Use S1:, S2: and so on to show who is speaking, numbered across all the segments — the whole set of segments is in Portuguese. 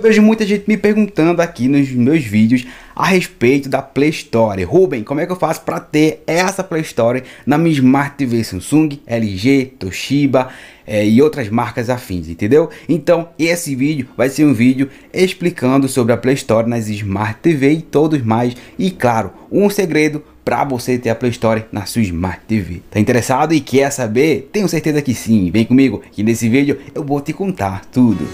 S1: Eu vejo muita gente me perguntando aqui nos meus vídeos a respeito da Play Store. Ruben, como é que eu faço para ter essa Play Store na minha Smart TV Samsung, LG, Toshiba é, e outras marcas afins, entendeu? Então, esse vídeo vai ser um vídeo explicando sobre a Play Store nas Smart TV e todos mais. E claro, um segredo para você ter a Play Store na sua Smart TV. Tá interessado e quer saber? Tenho certeza que sim. Vem comigo que nesse vídeo eu vou te contar tudo.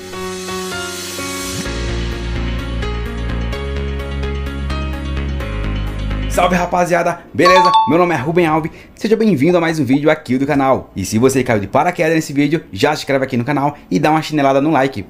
S1: Salve rapaziada, beleza? Meu nome é Ruben Alves, seja bem-vindo a mais um vídeo aqui do canal. E se você caiu de paraquedas nesse vídeo, já se inscreve aqui no canal e dá uma chinelada no like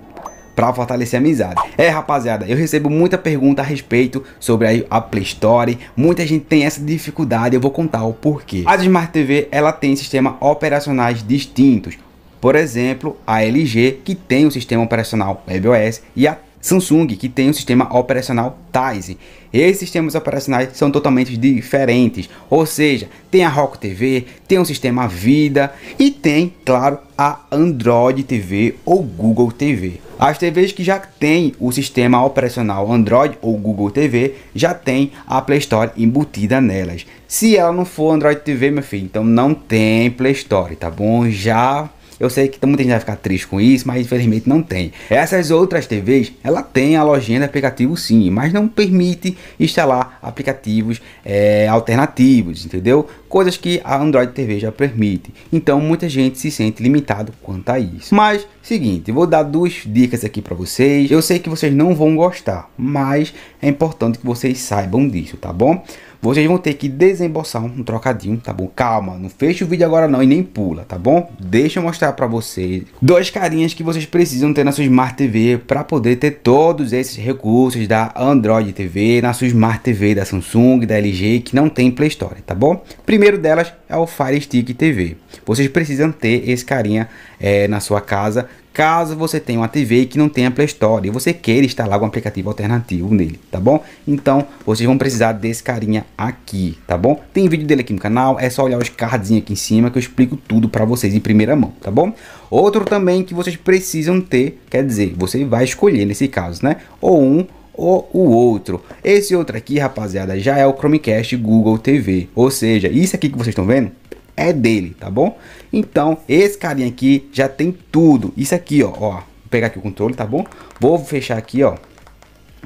S1: para fortalecer a amizade. É, rapaziada, eu recebo muita pergunta a respeito sobre a Play Store. Muita gente tem essa dificuldade, eu vou contar o porquê. A Smart TV, ela tem sistemas operacionais distintos. Por exemplo, a LG, que tem o sistema operacional WebOS, e a Samsung, que tem o um sistema operacional Tizen. Esses sistemas operacionais são totalmente diferentes, ou seja, tem a Roku TV, tem o um sistema Vida e tem, claro, a Android TV ou Google TV. As TVs que já têm o sistema operacional Android ou Google TV já tem a Play Store embutida nelas. Se ela não for Android TV, meu filho, então não tem Play Store, tá bom? Já eu sei que muita gente vai ficar triste com isso, mas infelizmente não tem. Essas outras TVs, ela tem a lojinha de aplicativo sim, mas não permite instalar aplicativos é, alternativos, entendeu? Coisas que a Android TV já permite. Então muita gente se sente limitado quanto a isso. Mas, seguinte, vou dar duas dicas aqui para vocês. Eu sei que vocês não vão gostar, mas é importante que vocês saibam disso, tá bom? vocês vão ter que desembolsar um trocadinho, tá bom? Calma, não fecha o vídeo agora não e nem pula, tá bom? Deixa eu mostrar pra vocês dois carinhas que vocês precisam ter na sua Smart TV para poder ter todos esses recursos da Android TV, na sua Smart TV da Samsung, da LG, que não tem Play Store, tá bom? Primeiro delas é o Fire Stick TV. Vocês precisam ter esse carinha é, na sua casa caso você tenha uma TV que não tenha Play Store e você queira instalar algum aplicativo alternativo nele, tá bom? Então, vocês vão precisar desse carinha aqui, tá bom? Tem vídeo dele aqui no canal, é só olhar os cards aqui em cima que eu explico tudo para vocês em primeira mão, tá bom? Outro também que vocês precisam ter, quer dizer, você vai escolher nesse caso, né? Ou um ou o outro. Esse outro aqui, rapaziada, já é o Chromecast Google TV. Ou seja, isso aqui que vocês estão vendo é dele, tá bom? Então, esse carinha aqui já tem tudo. Isso aqui, ó, ó. Vou pegar aqui o controle, tá bom? Vou fechar aqui, ó.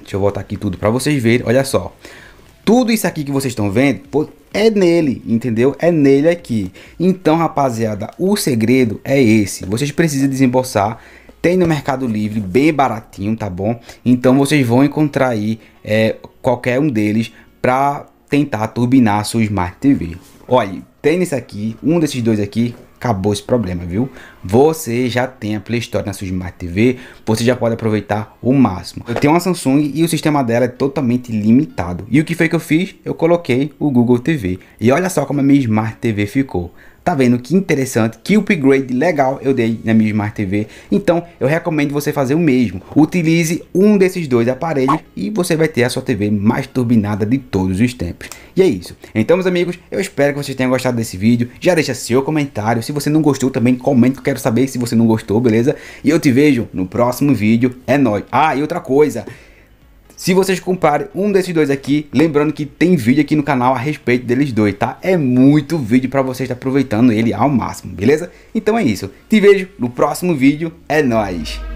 S1: Deixa eu voltar aqui tudo para vocês verem. Olha só. Tudo isso aqui que vocês estão vendo é nele, entendeu? É nele aqui. Então, rapaziada, o segredo é esse. Vocês precisam desembolsar. Tem no Mercado Livre, bem baratinho, tá bom? Então, vocês vão encontrar aí é, qualquer um deles para tentar turbinar a sua Smart TV. Olha, tênis aqui, um desses dois aqui, acabou esse problema, viu? Você já tem a Play Store na sua Smart TV, você já pode aproveitar o máximo. Eu tenho uma Samsung e o sistema dela é totalmente limitado. E o que foi que eu fiz? Eu coloquei o Google TV. E olha só como a minha Smart TV ficou. Tá vendo que interessante, que upgrade legal eu dei na minha Smart TV. Então eu recomendo você fazer o mesmo. Utilize um desses dois aparelhos e você vai ter a sua TV mais turbinada de todos os tempos. E é isso. Então meus amigos, eu espero que vocês tenham gostado desse vídeo. Já deixa seu comentário. Se você não gostou também, comente que eu quero saber se você não gostou, beleza? E eu te vejo no próximo vídeo. É nóis. Ah, e outra coisa. Se vocês comprarem um desses dois aqui, lembrando que tem vídeo aqui no canal a respeito deles dois, tá? É muito vídeo para vocês estar aproveitando ele ao máximo, beleza? Então é isso. Te vejo no próximo vídeo. É nóis!